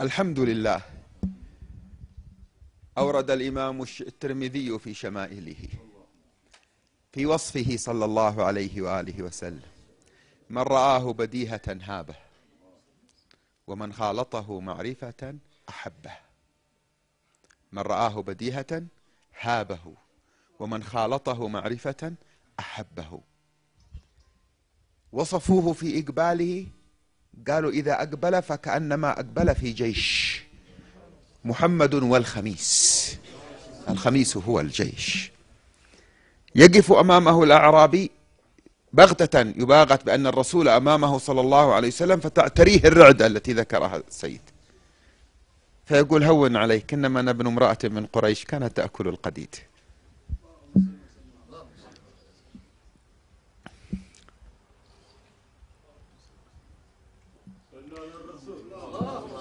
الحمد لله أورد الإمام الترمذي في شمائله في وصفه صلى الله عليه وآله وسلم من رآه بديهة هابه ومن خالطه معرفة أحبه من رآه بديهة هابه ومن خالطه معرفة أحبه وصفوه في إقباله قالوا إذا أقبل فكأنما أقبل في جيش محمد والخميس الخميس هو الجيش يقف أمامه الأعرابي بغتة يباغت بأن الرسول أمامه صلى الله عليه وسلم فتعتريه الرعدة التي ذكرها السيد فيقول هون عليك إنما أنا ابن امرأة من قريش كانت تأكل القديد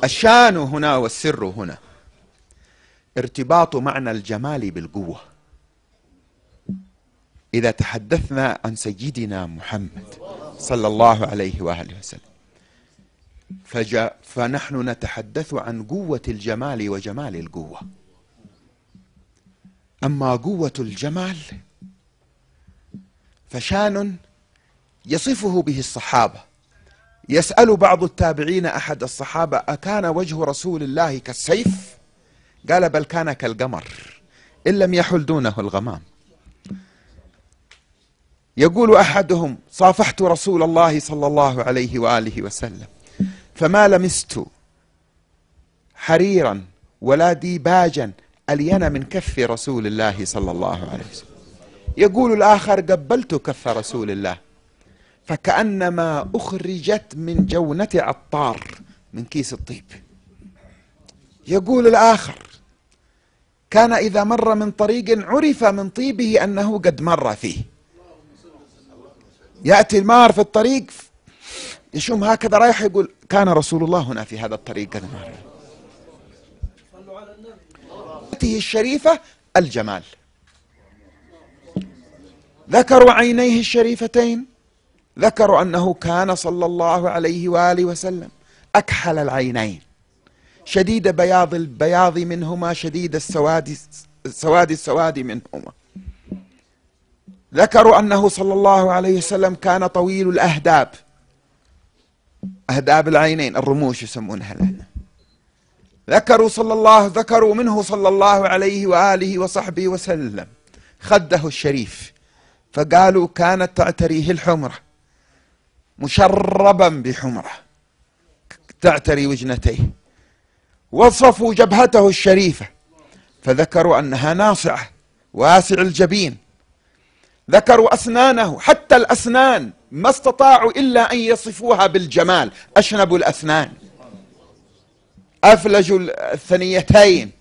الشان هنا والسر هنا ارتباط معنى الجمال بالقوة إذا تحدثنا عن سيدنا محمد صلى الله عليه وآله وسلم فجاء فنحن نتحدث عن قوة الجمال وجمال القوة أما قوة الجمال فشان يصفه به الصحابة يسأل بعض التابعين أحد الصحابة أكان وجه رسول الله كالسيف قال بل كان كالقمر إن لم يحل دونه الغمام يقول أحدهم صافحت رسول الله صلى الله عليه وآله وسلم فما لمست حريرا ولا ديباجا ألين من كف رسول الله صلى الله عليه وسلم يقول الآخر قبلت كف رسول الله فكأنما أخرجت من جونة عطار من كيس الطيب يقول الآخر كان إذا مر من طريق عرف من طيبه أنه قد مر فيه يأتي المار في الطريق يشم هكذا رايح يقول كان رسول الله هنا في هذا الطريق قد مر الشريفة الجمال ذكروا عينيه الشريفتين ذكروا أنه كان صلى الله عليه وآله وسلم أكحل العينين شديد بياض البياض منهما شديد السواد السواد السواد منهما ذكروا أنه صلى الله عليه وسلم كان طويل الأهداب أهداب العينين الرموش يسمونها لنا ذكروا صلى الله ذكروا منه صلى الله عليه وآله وصحبه وسلم خده الشريف فقالوا كانت تعتريه الحمره مشربا بحمره تعتري وجنتيه وصفوا جبهته الشريفه فذكروا انها ناصعه واسع الجبين ذكروا اسنانه حتى الاسنان ما استطاعوا الا ان يصفوها بالجمال اشنبوا الاسنان افلجوا الثنيتين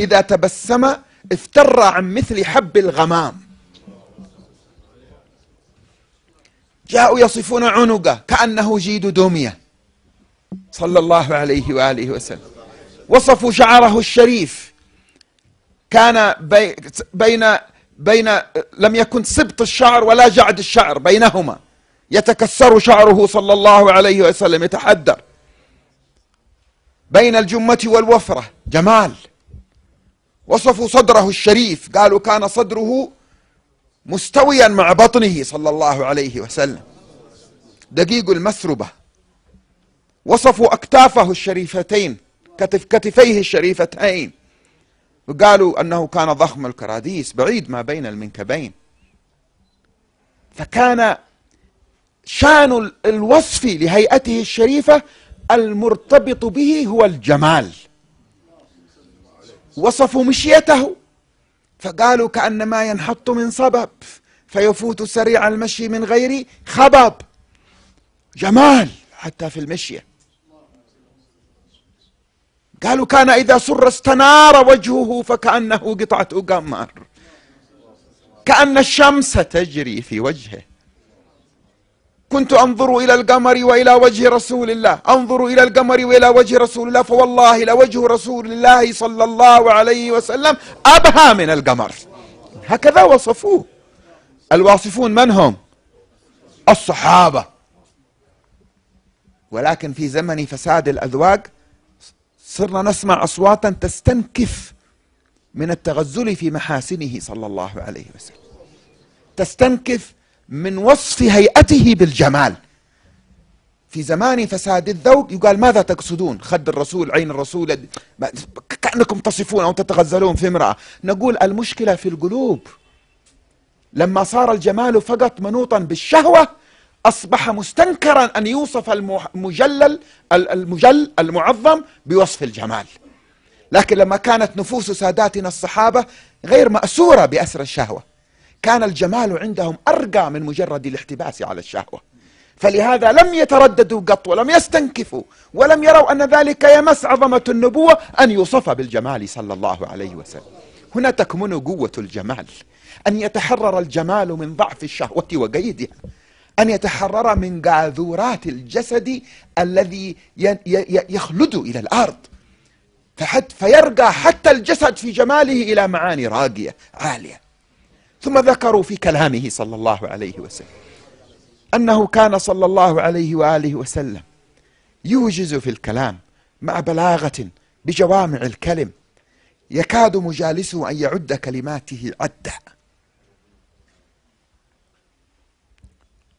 اذا تبسم افتر عن مثل حب الغمام جاءوا يصفون عنقه كأنه جيد دمية صلى الله عليه وآله وسلم وصفوا شعره الشريف كان بي بين بين لم يكن سبط الشعر ولا جعد الشعر بينهما يتكسر شعره صلى الله عليه وسلم يتحدر بين الجمة والوفرة جمال وصفوا صدره الشريف قالوا كان صدره مستويا مع بطنه صلى الله عليه وسلم دقيق المثربة وصفوا أكتافه الشريفتين كتف كتفيه الشريفتين وقالوا أنه كان ضخم الكراديس بعيد ما بين المنكبين فكان شان الوصف لهيئته الشريفة المرتبط به هو الجمال وصفوا مشيته فقالوا كأنما ينحط من صبب فيفوت سريع المشي من غير خبب جمال حتى في المشية قالوا كان إذا سر استنار وجهه فكأنه قطعة قمر كأن الشمس تجري في وجهه كنت أنظر إلى القمر وإلى وجه رسول الله أنظر إلى القمر وإلى وجه رسول الله فوالله لوجه رسول الله صلى الله عليه وسلم أبهى من القمر هكذا وصفوه الواصفون من هم الصحابة ولكن في زمن فساد الأذواق صرنا نسمع أصواتا تستنكف من التغزل في محاسنه صلى الله عليه وسلم تستنكف من وصف هيئته بالجمال في زمان فساد الذوق يقال ماذا تقصدون خد الرسول عين الرسول كأنكم تصفون أو تتغزلون في امرأة نقول المشكلة في القلوب لما صار الجمال فقط منوطا بالشهوة أصبح مستنكرا أن يوصف المجلل المجل المعظم بوصف الجمال لكن لما كانت نفوس ساداتنا الصحابة غير مأسورة بأسر الشهوة كان الجمال عندهم أرقى من مجرد الاحتباس على الشهوة فلهذا لم يترددوا قط ولم يستنكفوا ولم يروا أن ذلك يمس عظمة النبوة أن يوصف بالجمال صلى الله عليه وسلم هنا تكمن قوة الجمال أن يتحرر الجمال من ضعف الشهوة وقيدها أن يتحرر من قاذورات الجسد الذي يخلد إلى الأرض فحت فيرقى حتى الجسد في جماله إلى معاني راقية عالية ثم ذكروا في كلامه صلى الله عليه وسلم أنه كان صلى الله عليه وآله وسلم يوجز في الكلام مع بلاغة بجوامع الكلم يكاد مجالسه أن يعد كلماته عدا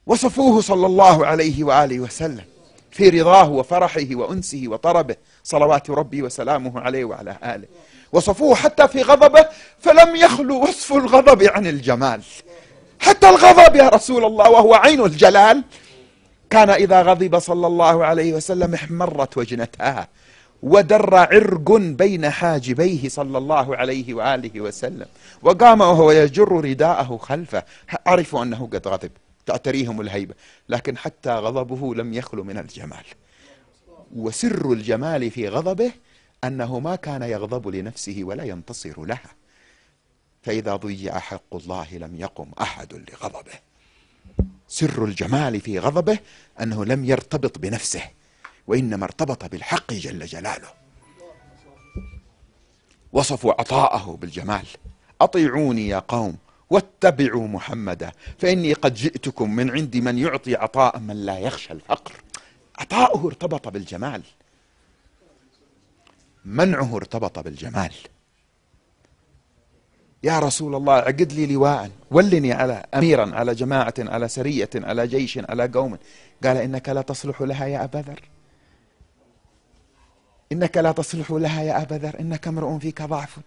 وصفوه صلى الله عليه وآله وسلم في رضاه وفرحه وأنسه وطربه صلوات ربي وسلامه عليه وعلى آله وصفوه حتى في غضبه فلم يخلو وصف الغضب عن الجمال حتى الغضب يا رسول الله وهو عين الجلال كان إذا غضب صلى الله عليه وسلم احمرت وجنتها ودر عرق بين حاجبيه صلى الله عليه وآله وسلم وقام وهو يجر رداءه خلفه عرفوا أنه قد غضب تعتريهم الهيبة لكن حتى غضبه لم يخلو من الجمال وسر الجمال في غضبه أنه ما كان يغضب لنفسه ولا ينتصر لها فإذا ضيع حق الله لم يقم أحد لغضبه سر الجمال في غضبه أنه لم يرتبط بنفسه وإنما ارتبط بالحق جل جلاله وصفوا عطاءه بالجمال أطيعوني يا قوم واتبعوا محمدا فإني قد جئتكم من عند من يعطي عطاء من لا يخشى الفقر عطاؤه ارتبط بالجمال منعه ارتبط بالجمال يا رسول الله عقد لي لواء ولني على أميرا على جماعة على سرية على جيش على قوم قال إنك لا تصلح لها يا أبا ذر إنك لا تصلح لها يا أبا ذر إنك امرؤ فيك ضعف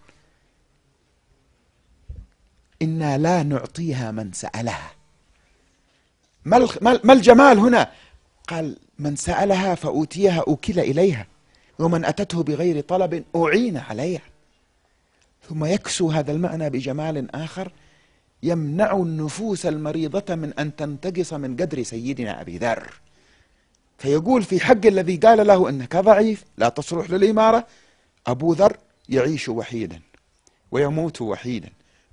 إنا لا نعطيها من سألها ما الجمال هنا قال من سألها فأوتيها أوكل إليها ومن أتته بغير طلب أعين عليها ثم يكسو هذا المعنى بجمال آخر يمنع النفوس المريضة من أن تنتقص من قدر سيدنا أبي ذر فيقول في حق الذي قال له انك ضعيف لا تصلح للاماره ابو ذر يعيش وحيدا ويموت وحيدا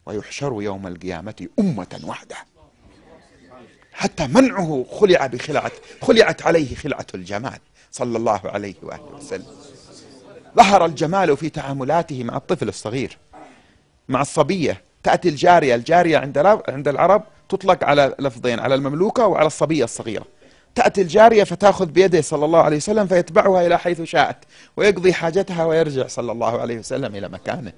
ويحشر يوم القيامه امه واحدة حتى منعه خلع بخلعه خلعت عليه خلعه الجمال صلى الله عليه وآله وسلم ظهر الجمال في تعاملاته مع الطفل الصغير مع الصبية تأتي الجارية الجارية عند عند العرب تطلق على لفظين على المملوكة وعلى الصبية الصغيرة تأتي الجارية فتأخذ بيده صلى الله عليه وسلم فيتبعها إلى حيث شاءت ويقضي حاجتها ويرجع صلى الله عليه وسلم إلى مكانه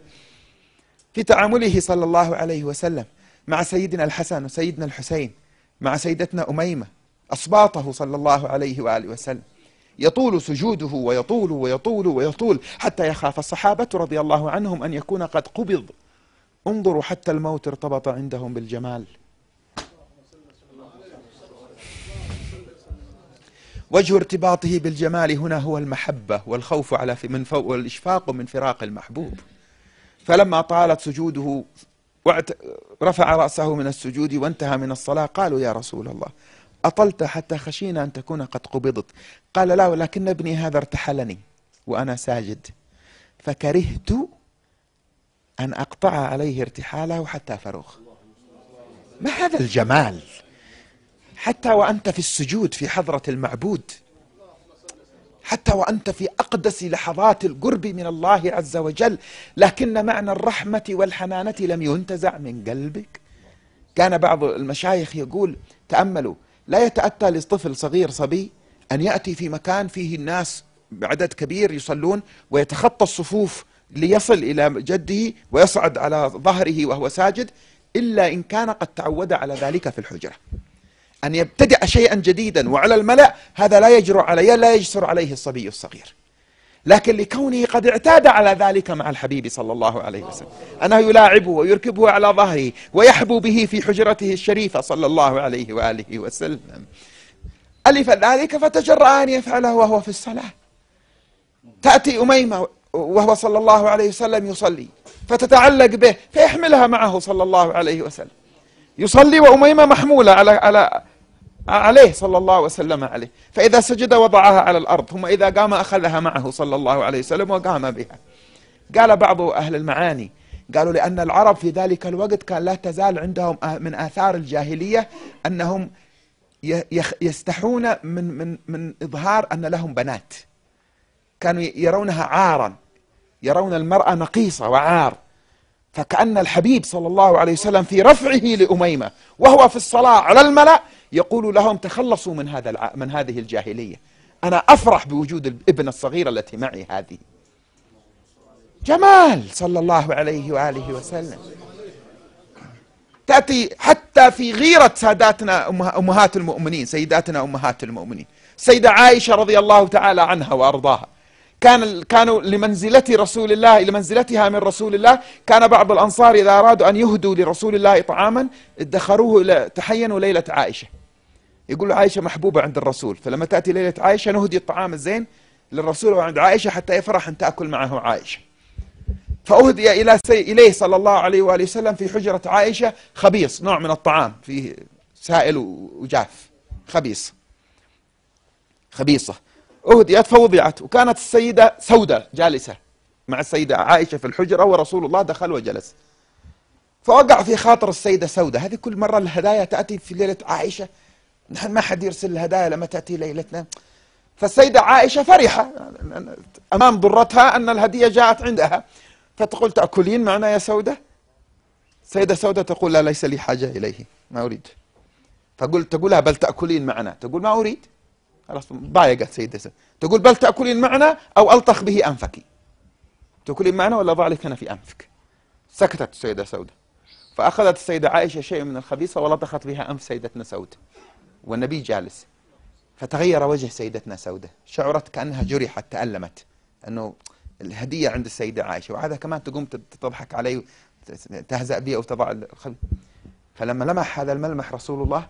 في تعامله صلى الله عليه وسلم مع سيدنا الحسن وسيدنا الحسين مع سيدتنا أميمة أصباطه صلى الله عليه وآله وسلم يطول سجوده ويطول ويطول ويطول حتى يخاف الصحابة رضي الله عنهم أن يكون قد قبض انظروا حتى الموت ارتبط عندهم بالجمال وجه ارتباطه بالجمال هنا هو المحبة والخوف على من فوق والإشفاق من فراق المحبوب فلما طالت سجوده رفع رأسه من السجود وانتهى من الصلاة قالوا يا رسول الله أطلت حتى خشينا أن تكون قد قبضت قال لا ولكن ابني هذا ارتحلني وأنا ساجد فكرهت أن أقطع عليه ارتحاله حتى فرغ ما هذا الجمال حتى وأنت في السجود في حضرة المعبود حتى وأنت في أقدس لحظات القرب من الله عز وجل لكن معنى الرحمة والحنانة لم ينتزع من قلبك كان بعض المشايخ يقول تأملوا لا يتأتى لطفل صغير صبي أن يأتي في مكان فيه الناس بعدد كبير يصلون ويتخطى الصفوف ليصل إلى جده ويصعد على ظهره وهو ساجد إلا إن كان قد تعود على ذلك في الحجرة أن يبتدع شيئا جديدا وعلى الملأ هذا لا يجرؤ عليه لا يجسر عليه الصبي الصغير لكن لكونه قد اعتاد على ذلك مع الحبيب صلى الله عليه وسلم أنه يلاعبه ويركبه على ظهره ويحبو به في حجرته الشريفة صلى الله عليه وآله وسلم ألف ذلك فتجرأ أن يفعله وهو في الصلاة تأتي أميمة وهو صلى الله عليه وسلم يصلي فتتعلق به فيحملها معه صلى الله عليه وسلم يصلي وأميمة محمولة على على آه، عليه صلى الله وسلم عليه فإذا سجد وضعها على الأرض ثم إذا قام أخذها معه صلى الله عليه وسلم وقام بها قال بعض أهل المعاني قالوا لأن العرب في ذلك الوقت كان لا تزال عندهم آه، من آثار الجاهلية أنهم يستحون من, من, من إظهار أن لهم بنات كانوا يرونها عارا يرون المرأة نقيصة وعار فكأن الحبيب صلى الله عليه وسلم في رفعه لأميمة وهو في الصلاة على الملأ يقول لهم تخلصوا من هذا الع... من هذه الجاهلية أنا أفرح بوجود الابن الصغيرة التي معي هذه جمال صلى الله عليه وآله وسلم تأتي حتى في غيرة ساداتنا أمهات المؤمنين سيداتنا أمهات المؤمنين سيدة عائشة رضي الله تعالى عنها وأرضاها كان كانوا لمنزلة رسول الله لمنزلتها من رسول الله كان بعض الأنصار إذا أرادوا أن يهدوا لرسول الله طعاما ادخروه إلى تحينوا ليلة عائشة يقول عائشة محبوبة عند الرسول فلما تأتي ليلة عائشة نهدي الطعام الزين للرسول وعند عائشة حتى يفرح أن تأكل معه عائشة فأهدي إلى سي... إليه صلى الله عليه وآله وسلم في حجرة عائشة خبيص نوع من الطعام فيه سائل وجاف خبيص خبيصة أهديت فوضعت وكانت السيدة سودة جالسة مع السيدة عائشة في الحجرة ورسول الله دخل وجلس فوقع في خاطر السيدة سودة هذه كل مرة الهدايا تأتي في ليلة عائشة نحن ما حد يرسل الهدايا لما تأتي ليلتنا فالسيدة عائشة فرحة أمام ضرتها أن الهدية جاءت عندها فتقول تأكلين معنا يا سودة السيدة سودة تقول لا ليس لي حاجة إليه ما أريد فقلت تقولها بل تأكلين معنا تقول ما أريد خلاص ضايقت سيدتي تقول بل تأكلين معنا أو ألطخ به أنفك تأكلين معنا ولا أضع لك أنا في أنفك سكتت السيدة سودة فأخذت السيدة عائشة شيء من الخبيثة ولطخت بها أنف سيدتنا سودة والنبي جالس فتغير وجه سيدتنا سودة شعرت كأنها جرحت تألمت أنه الهدية عند السيدة عائشة وهذا كمان تقوم تضحك علي تهزأ بي أو تضع فلما لمح هذا الملمح رسول الله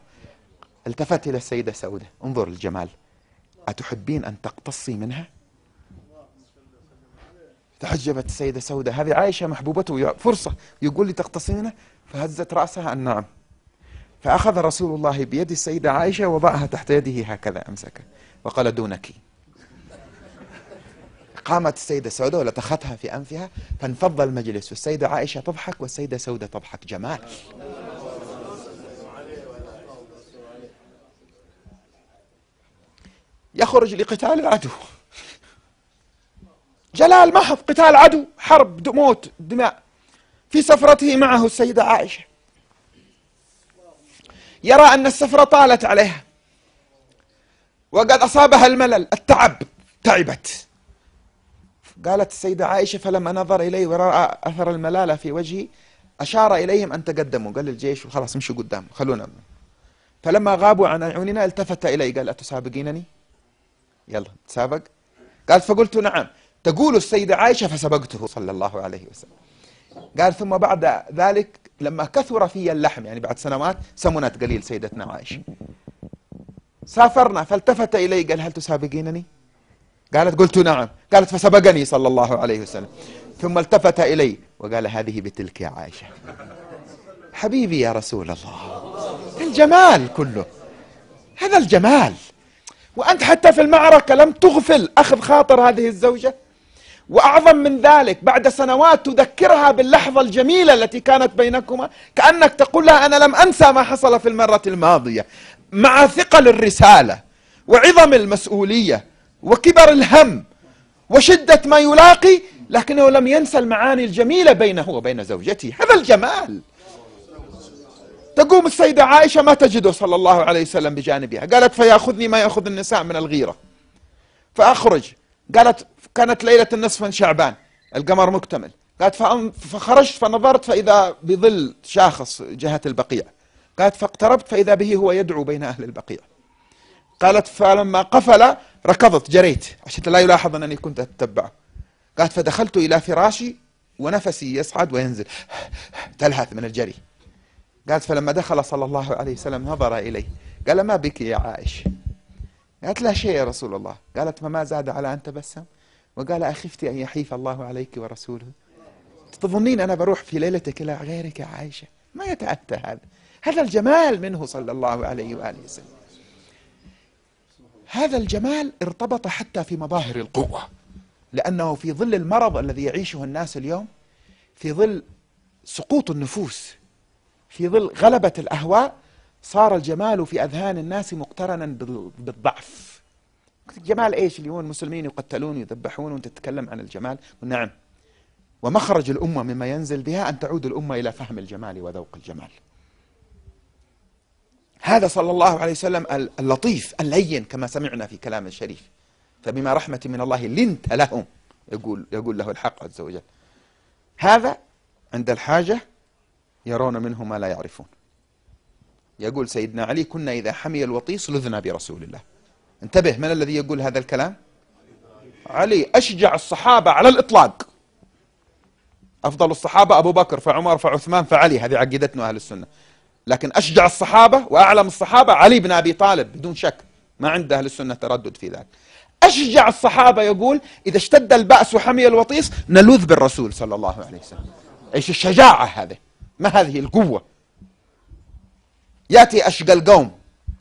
التفت إلى السيدة سودة انظر الجمال أتحبين أن تقتصي منها تعجبت السيدة سودة هذه عائشة محبوبته فرصة يقول لي تقتصينه فهزت رأسها أن نعم فأخذ رسول الله بيد السيدة عائشة ووضعها تحت يده هكذا أمسكها وقال دونك قامت السيدة سودة ولتختها في أنفها فانفض المجلس والسيدة عائشة تضحك والسيدة سودة تضحك جمال يخرج لقتال العدو جلال محض قتال عدو حرب موت دماء في سفرته معه السيدة عائشة يرى أن السفرة طالت عليها وقد أصابها الملل التعب تعبت قالت السيدة عائشة فلما نظر إليه ورأى أثر الملالة في وجهي أشار إليهم أن تقدموا قال للجيش وخلاص امشوا قدام خلونا فلما غابوا عن أعيننا التفت إلي قال أتسابقينني يلا تسابق قال فقلت نعم تقول السيدة عائشة فسبقته صلى الله عليه وسلم قال ثم بعد ذلك لما كثر في اللحم يعني بعد سنوات سمنت قليل سيدتنا عائشة سافرنا فالتفت إلي قال هل تسابقينني قالت قلت نعم قالت فسبقني صلى الله عليه وسلم ثم التفت إلي وقال هذه بتلك يا عائشة حبيبي يا رسول الله الجمال كله هذا الجمال وأنت حتى في المعركة لم تغفل أخذ خاطر هذه الزوجة وأعظم من ذلك بعد سنوات تذكرها باللحظة الجميلة التي كانت بينكما كأنك تقول لها أنا لم أنسى ما حصل في المرة الماضية مع ثقل الرسالة وعظم المسؤولية وكبر الهم وشدة ما يلاقي لكنه لم ينسى المعاني الجميلة بينه وبين زوجته هذا الجمال تقوم السيدة عائشة ما تجده صلى الله عليه وسلم بجانبها قالت فيأخذني ما يأخذ النساء من الغيرة فأخرج قالت كانت ليلة النصف من شعبان القمر مكتمل قالت فخرجت فنظرت فإذا بظل شاخص جهة البقيع قالت فاقتربت فإذا به هو يدعو بين أهل البقيع قالت فلما قفل ركضت جريت عشان لا يلاحظ أنني كنت أتبعه قالت فدخلت إلى فراشي ونفسي يصعد وينزل تلهث من الجري قالت فلما دخل صلى الله عليه وسلم نظر إليه قال ما بك يا عائشة قالت لا شيء يا رسول الله قالت فما زاد على أن تبسم وقال أخفت أن يحيف الله عليك ورسوله تظنين أنا بروح في ليلتك إلى غيرك يا عائشة ما يتأتى هذا هذا الجمال منه صلى الله عليه وآله وسلم هذا الجمال ارتبط حتى في مظاهر القوة لأنه في ظل المرض الذي يعيشه الناس اليوم في ظل سقوط النفوس في ظل غلبة الأهواء صار الجمال في أذهان الناس مقترنا بالضعف جمال إيش اليوم المسلمين يقتلون يذبحون وانت تتكلم عن الجمال نعم ومخرج الأمة مما ينزل بها أن تعود الأمة إلى فهم الجمال وذوق الجمال هذا صلى الله عليه وسلم اللطيف اللين كما سمعنا في كلام الشريف فبما رحمة من الله لنت لهم يقول, يقول له الحق عز وجل هذا عند الحاجة يرون منه ما لا يعرفون يقول سيدنا علي كنا إذا حمي الوطيس لذنا برسول الله انتبه من الذي يقول هذا الكلام علي أشجع الصحابة على الإطلاق أفضل الصحابة أبو بكر فعمر فعثمان فعلي هذه عقيدتنا أهل السنة لكن أشجع الصحابة وأعلم الصحابة علي بن أبي طالب بدون شك ما عند أهل السنة تردد في ذلك أشجع الصحابة يقول إذا اشتد البأس وحمي الوطيس نلوذ بالرسول صلى الله عليه وسلم إيش الشجاعة هذه ما هذه القوة يأتي أشقى القوم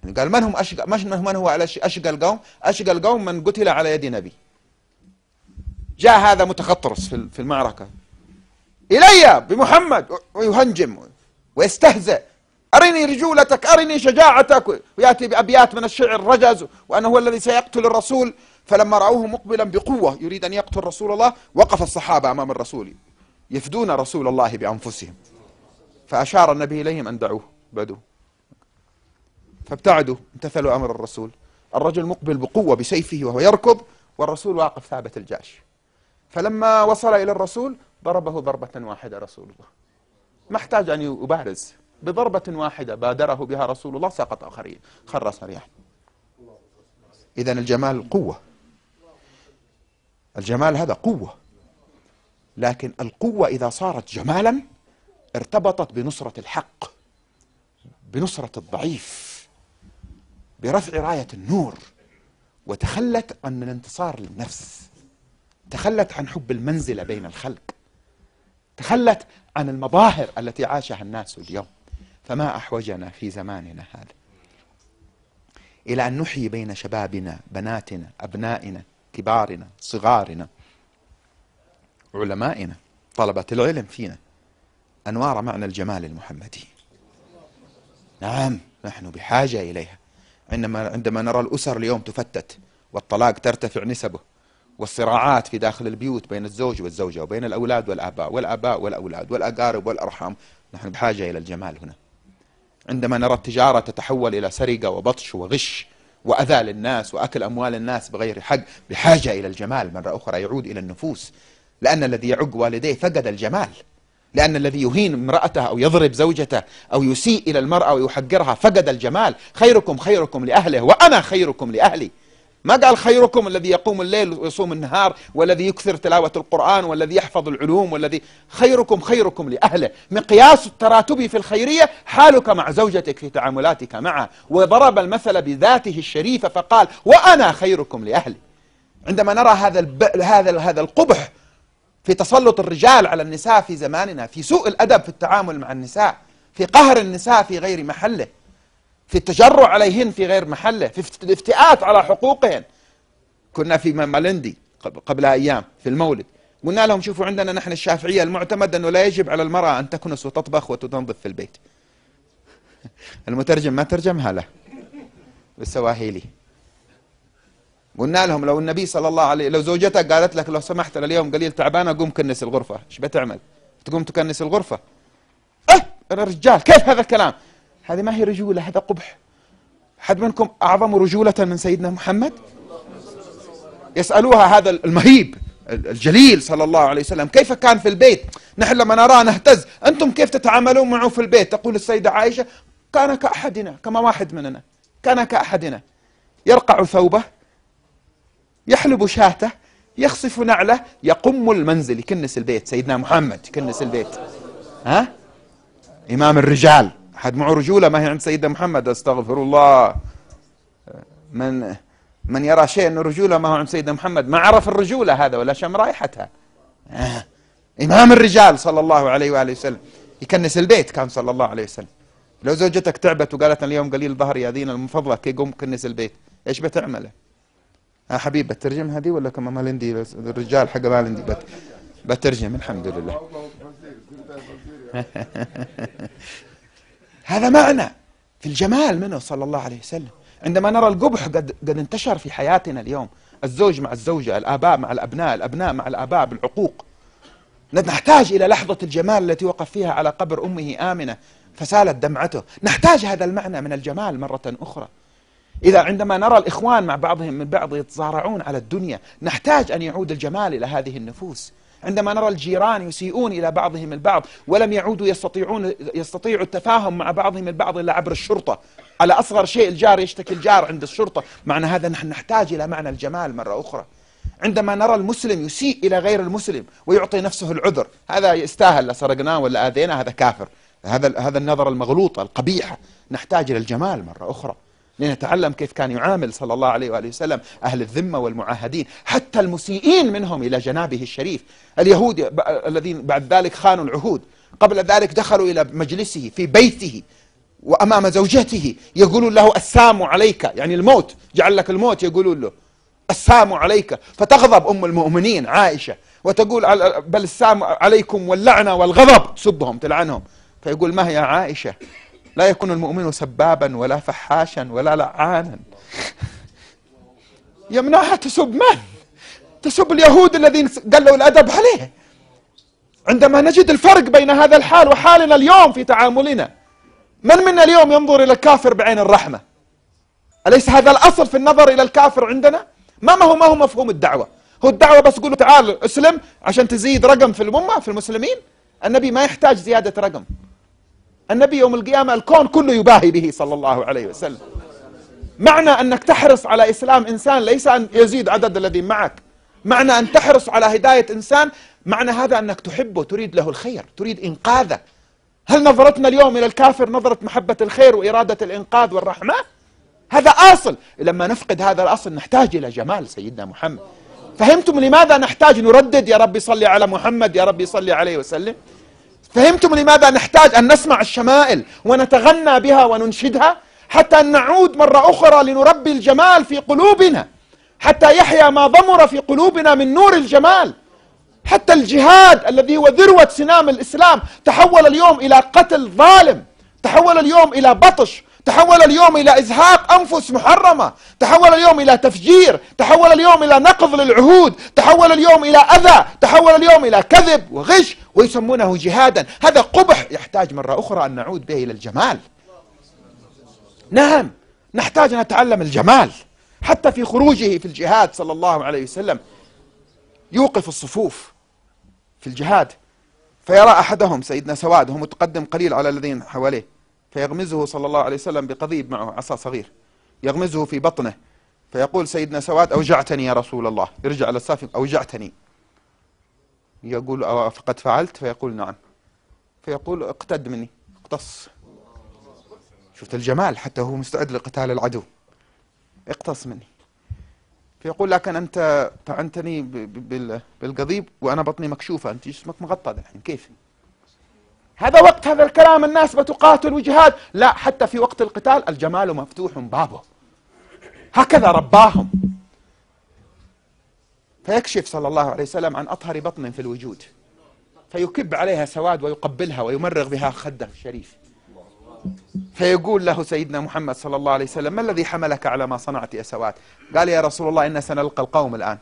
يعني قال من هم أشقى من هو على أشقى القوم أشقى القوم من قتل على يد نبي جاء هذا متخطرس في المعركة إلي بمحمد ويهنجم ويستهزئ أرني رجولتك أرني شجاعتك ويأتي بأبيات من الشعر رجز وأنه هو الذي سيقتل الرسول فلما رأوه مقبلا بقوة يريد أن يقتل رسول الله وقف الصحابة أمام الرسول يفدون رسول الله بأنفسهم فأشار النبي إليهم أن دعوه بدوا فابتعدوا امتثلوا أمر الرسول الرجل مقبل بقوة بسيفه وهو يركض والرسول واقف ثابت الجاش فلما وصل إلى الرسول ضربه ضربة واحدة رسول الله ما احتاج أن يبارز بضربة واحدة بادره بها رسول الله سقط آخرين خر صريعا إذا الجمال قوة الجمال هذا قوة لكن القوة إذا صارت جمالا ارتبطت بنصرة الحق بنصرة الضعيف برفع راية النور وتخلت عن الانتصار للنفس تخلت عن حب المنزلة بين الخلق تخلت عن المظاهر التي عاشها الناس اليوم فما أحوجنا في زماننا هذا إلى أن نحيي بين شبابنا بناتنا أبنائنا كبارنا صغارنا علمائنا طلبة العلم فينا أنوار معنى الجمال المحمدي نعم نحن بحاجة إليها عندما, عندما نرى الأسر اليوم تفتت والطلاق ترتفع نسبه والصراعات في داخل البيوت بين الزوج والزوجة وبين الأولاد والآباء والآباء والأولاد والأقارب والأرحام نحن بحاجة إلى الجمال هنا عندما نرى التجارة تتحول إلى سرقة وبطش وغش وأذى للناس وأكل أموال الناس بغير حق بحاجة إلى الجمال مرة أخرى يعود إلى النفوس لأن الذي يعق والديه فقد الجمال لأن الذي يهين امرأته أو يضرب زوجته أو يسيء إلى المرأة ويحقرها فقد الجمال خيركم خيركم لأهله وأنا خيركم لأهلي ما قال خيركم الذي يقوم الليل ويصوم النهار والذي يكثر تلاوة القرآن والذي يحفظ العلوم والذي خيركم خيركم لأهله مقياس التراتب في الخيرية حالك مع زوجتك في تعاملاتك معها وضرب المثل بذاته الشريفة فقال وأنا خيركم لأهلي عندما نرى هذا هذا هذا القبح في تسلط الرجال على النساء في زماننا في سوء الأدب في التعامل مع النساء في قهر النساء في غير محله في التجرع عليهن في غير محله في الافتئات على حقوقهن كنا في مالندي قبل أيام في المولد قلنا لهم شوفوا عندنا نحن الشافعية المعتمد أنه لا يجب على المرأة أن تكنس وتطبخ وتنظف في البيت المترجم ما ترجمها له بالسواهيلي قلنا لهم لو النبي صلى الله عليه لو زوجتك قالت لك لو سمحت انا اليوم قليل تعبانه قوم كنس الغرفه ايش بتعمل تقوم تكنس الغرفه أه انا رجال كيف هذا الكلام هذه ما هي رجوله هذا قبح حد منكم اعظم رجوله من سيدنا محمد يسالوها هذا المهيب الجليل صلى الله عليه وسلم كيف كان في البيت نحن لما نراه نهتز أنتم كيف تتعاملون معه في البيت تقول السيدة عائشة كان كأحدنا كما واحد مننا كان كأحدنا يرقع ثوبه يحلب شاته يخصف نعله يقم المنزل يكنس البيت سيدنا محمد يكنس البيت ها إمام الرجال أحد معه رجولة ما هي عند سيدنا محمد أستغفر الله من من يرى شيء أنه رجولة ما هو عند سيدنا محمد ما عرف الرجولة هذا ولا شم رائحتها آه. إمام الرجال صلى الله عليه وآله وسلم يكنس البيت كان صلى الله عليه وسلم لو زوجتك تعبت وقالت اليوم قليل ظهري يا دين المفضلة كي قوم كنس البيت إيش بتعمله يا آه، حبيبي بترجم هذه ولا كما مالندي الرجال حق مالندي بت بترجم الحمد لله هذا معنى في الجمال منه صلى الله عليه وسلم عندما نرى القبح قد قد انتشر في حياتنا اليوم الزوج مع الزوجة الآباء مع الأبناء الأبناء مع الآباء بالعقوق نحتاج إلى لحظة الجمال التي وقف فيها على قبر أمه آمنة فسالت دمعته نحتاج هذا المعنى من الجمال مرة أخرى إذا عندما نرى الإخوان مع بعضهم من بعض يتصارعون على الدنيا نحتاج أن يعود الجمال إلى هذه النفوس عندما نرى الجيران يسيئون إلى بعضهم البعض ولم يعودوا يستطيعون يستطيعوا التفاهم مع بعضهم البعض إلا عبر الشرطة على أصغر شيء الجار يشتكي الجار عند الشرطة معنى هذا نحن نحتاج إلى معنى الجمال مرة أخرى عندما نرى المسلم يسيء إلى غير المسلم ويعطي نفسه العذر هذا يستاهل سرقناه ولا آذيناه هذا كافر هذا هذا النظر المغلوطة القبيحة نحتاج إلى الجمال مرة أخرى لنتعلم كيف كان يعامل صلى الله عليه وآله وسلم أهل الذمة والمعاهدين حتى المسيئين منهم إلى جنابه الشريف اليهود الذين بعد ذلك خانوا العهود قبل ذلك دخلوا إلى مجلسه في بيته وأمام زوجته يقولون له السام عليك يعني الموت جعل لك الموت يقولون له السام عليك فتغضب أم المؤمنين عائشة وتقول بل السام عليكم واللعنة والغضب تسبهم تلعنهم فيقول ما هي عائشة لا يكون المؤمن سبابا ولا فحاشا ولا لعانا يمنعها تسب من تسب اليهود الذين قلوا الأدب عليه عندما نجد الفرق بين هذا الحال وحالنا اليوم في تعاملنا من منا اليوم ينظر إلى الكافر بعين الرحمة أليس هذا الأصل في النظر إلى الكافر عندنا ما ما هو ما هو مفهوم الدعوة هو الدعوة بس قولوا تعال اسلم عشان تزيد رقم في الأمة في المسلمين النبي ما يحتاج زيادة رقم النبي يوم القيامة الكون كله يباهي به صلى الله عليه وسلم معنى أنك تحرص على إسلام إنسان ليس أن يزيد عدد الذين معك معنى أن تحرص على هداية إنسان معنى هذا أنك تحبه تريد له الخير تريد إنقاذه هل نظرتنا اليوم إلى الكافر نظرة محبة الخير وإرادة الإنقاذ والرحمة هذا أصل لما نفقد هذا الأصل نحتاج إلى جمال سيدنا محمد فهمتم لماذا نحتاج نردد يا ربي صلي على محمد يا ربي صلي عليه وسلم فهمتم لماذا نحتاج أن نسمع الشمائل ونتغنى بها وننشدها حتى أن نعود مرة أخرى لنربي الجمال في قلوبنا حتى يحيا ما ضمر في قلوبنا من نور الجمال حتى الجهاد الذي هو ذروة سنام الإسلام تحول اليوم إلى قتل ظالم تحول اليوم إلى بطش تحول اليوم إلى إزهاق أنفس محرمة تحول اليوم إلى تفجير تحول اليوم إلى نقض للعهود تحول اليوم إلى أذى تحول اليوم إلى كذب وغش ويسمونه جهادا هذا قبح يحتاج مرة أخرى أن نعود به إلى الجمال نعم نحتاج أن نتعلم الجمال حتى في خروجه في الجهاد صلى الله عليه وسلم يوقف الصفوف في الجهاد فيرى أحدهم سيدنا سواد هو متقدم قليل على الذين حواليه فيغمزه صلى الله عليه وسلم بقضيب معه عصا صغير يغمزه في بطنه فيقول سيدنا سواد أوجعتني يا رسول الله يرجع على السافق أوجعتني يقول فقد فعلت فيقول نعم فيقول اقتد مني اقتص شفت الجمال حتى هو مستعد لقتال العدو اقتص مني فيقول لكن أنت طعنتني بالقضيب وأنا بطني مكشوفة أنت جسمك مغطى الحين كيف هذا وقت هذا الكلام الناس بتقاتل وجهاد لا حتى في وقت القتال الجمال مفتوح بابه هكذا رباهم فيكشف صلى الله عليه وسلم عن أطهر بطن في الوجود فيكب عليها سواد ويقبلها ويمرغ بها خده الشريف فيقول له سيدنا محمد صلى الله عليه وسلم ما الذي حملك على ما صنعت يا سواد قال يا رسول الله إن سنلقى القوم الآن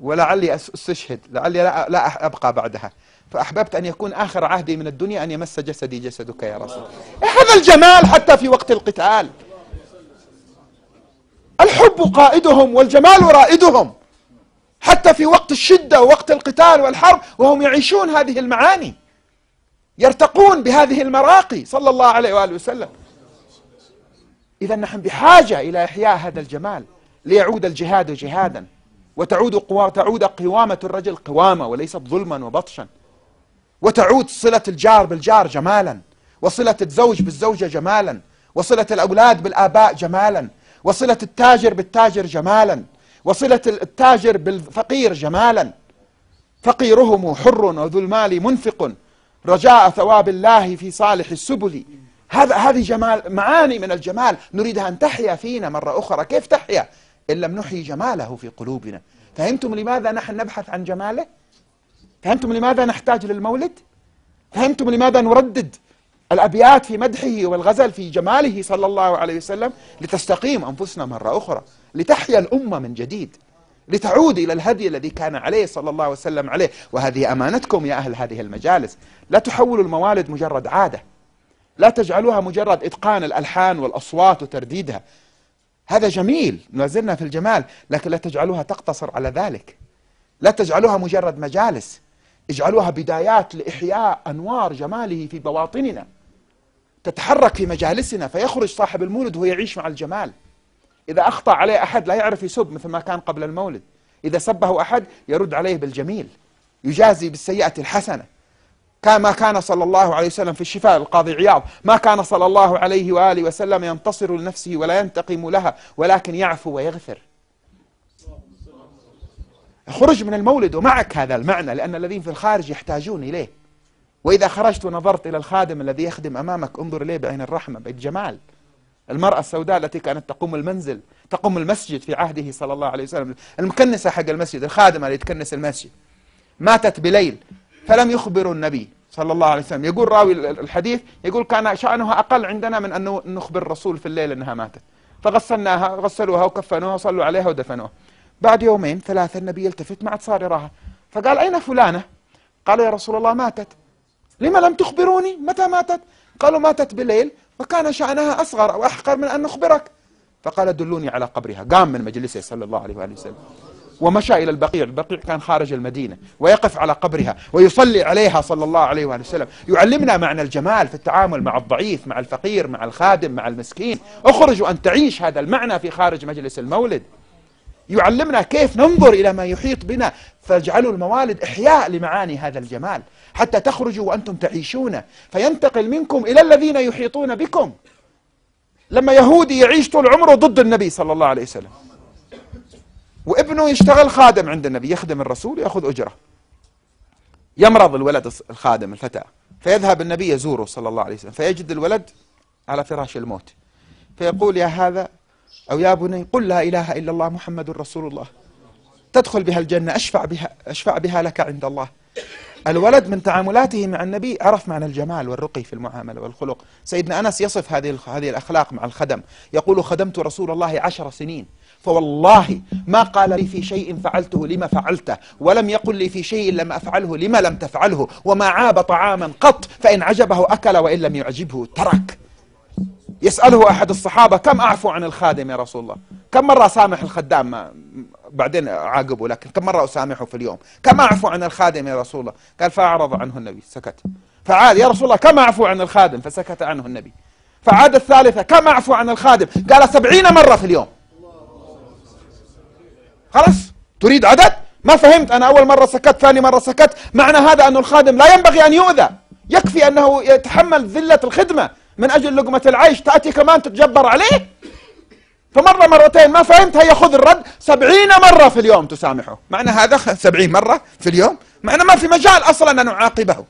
ولعلي استشهد لعلي لا, لا أبقى بعدها فأحببت أن يكون آخر عهدي من الدنيا أن يمس جسدي جسدك يا رسول إيه هذا الجمال حتى في وقت القتال الحب قائدهم والجمال رائدهم حتى في وقت الشدة ووقت القتال والحرب وهم يعيشون هذه المعاني يرتقون بهذه المراقي صلى الله عليه وآله وسلم إذا نحن بحاجة إلى إحياء هذا الجمال ليعود الجهاد جهادا وتعود تعود قوامة الرجل قوامة وليست ظلما وبطشا وتعود صلة الجار بالجار جمالا وصلة الزوج بالزوجة جمالا وصلة الأولاد بالآباء جمالا وصلة التاجر بالتاجر جمالا وصلة التاجر بالفقير جمالا فقيرهم حر وذو المال منفق رجاء ثواب الله في صالح السبل هذا هذه جمال معاني من الجمال نريدها أن تحيا فينا مرة أخرى كيف تحيا إن لم نحيي جماله في قلوبنا فهمتم لماذا نحن نبحث عن جماله فهمتم لماذا نحتاج للمولد فهمتم لماذا نردد الأبيات في مدحه والغزل في جماله صلى الله عليه وسلم لتستقيم أنفسنا مرة أخرى لتحيا الأمة من جديد لتعود إلى الهدي الذي كان عليه صلى الله عليه وسلم عليه وهذه أمانتكم يا أهل هذه المجالس لا تحولوا الموالد مجرد عادة لا تجعلوها مجرد إتقان الألحان والأصوات وترديدها هذا جميل نزلنا في الجمال لكن لا تجعلوها تقتصر على ذلك لا تجعلوها مجرد مجالس اجعلوها بدايات لإحياء أنوار جماله في بواطننا تتحرك في مجالسنا فيخرج صاحب المولد وهو يعيش مع الجمال إذا أخطأ عليه أحد لا يعرف يسب مثل ما كان قبل المولد إذا سبه أحد يرد عليه بالجميل يجازي بالسيئة الحسنة ما كان صلى الله عليه وسلم في الشفاء القاضي عياض ما كان صلى الله عليه وآله وسلم ينتصر لنفسه ولا ينتقم لها ولكن يعفو ويغفر خرج من المولد ومعك هذا المعنى لأن الذين في الخارج يحتاجون إليه وإذا خرجت ونظرت إلى الخادم الذي يخدم أمامك انظر إليه بعين الرحمة الجمال المرأة السوداء التي كانت تقوم المنزل تقوم المسجد في عهده صلى الله عليه وسلم المكنسة حق المسجد الخادمة اللي تكنس المسجد ماتت بليل فلم يخبر النبي صلى الله عليه وسلم يقول راوي الحديث يقول كان شأنها أقل عندنا من أن نخبر الرسول في الليل أنها ماتت فغسلناها غسلوها وكفنوها وصلوا عليها ودفنوها بعد يومين ثلاثة النبي التفت ما عاد صار يراها فقال أين فلانة قالوا يا رسول الله ماتت لما لم تخبروني متى ماتت قالوا ماتت بالليل وكان شأنها أصغر أو أحقر من أن نخبرك فقال دلوني على قبرها قام من مجلسه صلى الله عليه وآله وسلم ومشى إلى البقيع البقيع كان خارج المدينة ويقف على قبرها ويصلي عليها صلى الله عليه وآله وسلم يعلمنا معنى الجمال في التعامل مع الضعيف مع الفقير مع الخادم مع المسكين اخرج أن تعيش هذا المعنى في خارج مجلس المولد يعلمنا كيف ننظر إلى ما يحيط بنا فاجعلوا الموالد إحياء لمعاني هذا الجمال حتى تخرجوا وأنتم تعيشون فينتقل منكم إلى الذين يحيطون بكم لما يهودي يعيش طول عمره ضد النبي صلى الله عليه وسلم وابنه يشتغل خادم عند النبي يخدم الرسول يأخذ أجرة يمرض الولد الخادم الفتى فيذهب النبي يزوره صلى الله عليه وسلم فيجد الولد على فراش الموت فيقول يا هذا أو يا بني قل لا إله إلا الله محمد رسول الله تدخل بها الجنة أشفع بها, أشفع بها لك عند الله الولد من تعاملاته مع النبي عرف معنى الجمال والرقي في المعاملة والخلق سيدنا أنس يصف هذه هذه الأخلاق مع الخدم يقول خدمت رسول الله عشر سنين فوالله ما قال لي في شيء فعلته لما فعلته ولم يقل لي في شيء لم أفعله لما لم تفعله وما عاب طعاما قط فإن عجبه أكل وإن لم يعجبه ترك يسأله أحد الصحابة كم أعفو عن الخادم يا رسول الله كم مرة أسامح الخدام بعدين أعاقبه لكن كم مرة أسامحه في اليوم كم أعفو عن الخادم يا رسول الله قال فأعرض عنه النبي سكت فعاد يا رسول الله كم أعفو عن الخادم فسكت عنه النبي فعاد الثالثة كم أعفو عن الخادم قال سبعين مرة في اليوم خلاص تريد عدد ما فهمت أنا أول مرة سكت ثاني مرة سكت معنى هذا أن الخادم لا ينبغي أن يؤذى يكفي أنه يتحمل ذلة الخدمة من أجل لقمة العيش تأتي كمان تتجبر عليه فمرة مرتين ما فهمت هي خذ الرد سبعين مرة في اليوم تسامحه معنى هذا سبعين مرة في اليوم معنى ما في مجال أصلا أن أعاقبه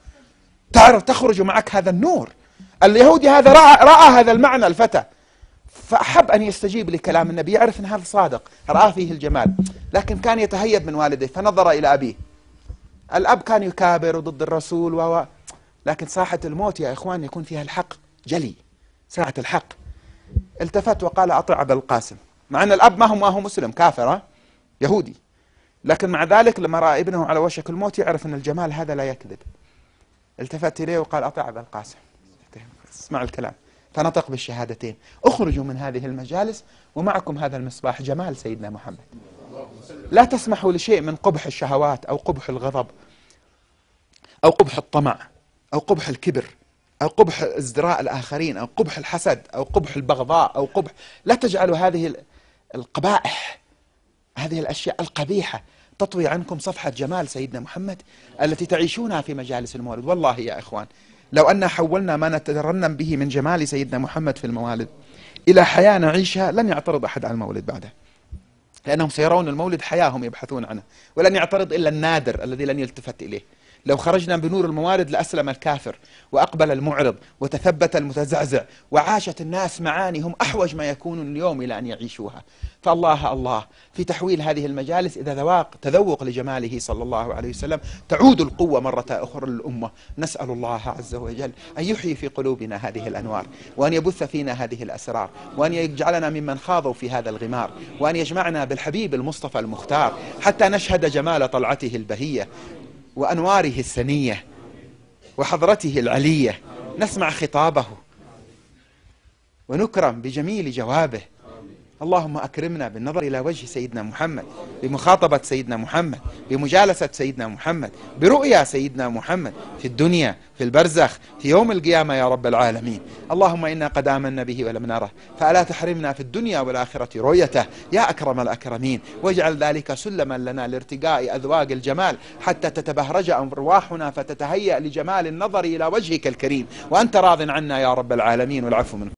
تعرف تخرج معك هذا النور اليهودي هذا رأى, رأى هذا المعنى الفتى فأحب أن يستجيب لكلام النبي يعرف أن هذا صادق رأى فيه الجمال لكن كان يتهيب من والده فنظر إلى أبيه الأب كان يكابر ضد الرسول و لكن ساحة الموت يا إخوان يكون فيها الحق جلي ساعة الحق التفت وقال أطع أبا القاسم مع أن الأب ما هو ما هو مسلم كافر يهودي لكن مع ذلك لما رأى ابنه على وشك الموت يعرف أن الجمال هذا لا يكذب التفت إليه وقال أطع أبا القاسم اسمع الكلام فنطق بالشهادتين اخرجوا من هذه المجالس ومعكم هذا المصباح جمال سيدنا محمد لا تسمحوا لشيء من قبح الشهوات أو قبح الغضب أو قبح الطمع أو قبح الكبر أو قبح ازدراء الآخرين أو قبح الحسد أو قبح البغضاء أو قبح لا تجعلوا هذه القبائح هذه الأشياء القبيحة تطوي عنكم صفحة جمال سيدنا محمد التي تعيشونها في مجالس المولد والله يا إخوان لو أن حولنا ما نترنم به من جمال سيدنا محمد في الموالد إلى حياة نعيشها لن يعترض أحد على المولد بعده لأنهم سيرون المولد حياة هم يبحثون عنه ولن يعترض إلا النادر الذي لن يلتفت إليه لو خرجنا بنور الموارد لأسلم الكافر وأقبل المعرض وتثبت المتزعزع وعاشت الناس معاني هم أحوج ما يكون اليوم إلى أن يعيشوها فالله الله في تحويل هذه المجالس إذا ذواق تذوق لجماله صلى الله عليه وسلم تعود القوة مرة أخرى للأمة نسأل الله عز وجل أن يحيي في قلوبنا هذه الأنوار وأن يبث فينا هذه الأسرار وأن يجعلنا ممن خاضوا في هذا الغمار وأن يجمعنا بالحبيب المصطفى المختار حتى نشهد جمال طلعته البهية وأنواره السنية وحضرته العلية نسمع خطابه ونكرم بجميل جوابه اللهم أكرمنا بالنظر إلى وجه سيدنا محمد بمخاطبة سيدنا محمد بمجالسة سيدنا محمد برؤيا سيدنا محمد في الدنيا في البرزخ في يوم القيامة يا رب العالمين اللهم إنا قد آمنا به ولم نره فألا تحرمنا في الدنيا والآخرة رؤيته يا أكرم الأكرمين واجعل ذلك سلما لنا لارتقاء أذواق الجمال حتى تتبهرج أرواحنا فتتهيأ لجمال النظر إلى وجهك الكريم وأنت راض عنا يا رب العالمين والعفو منك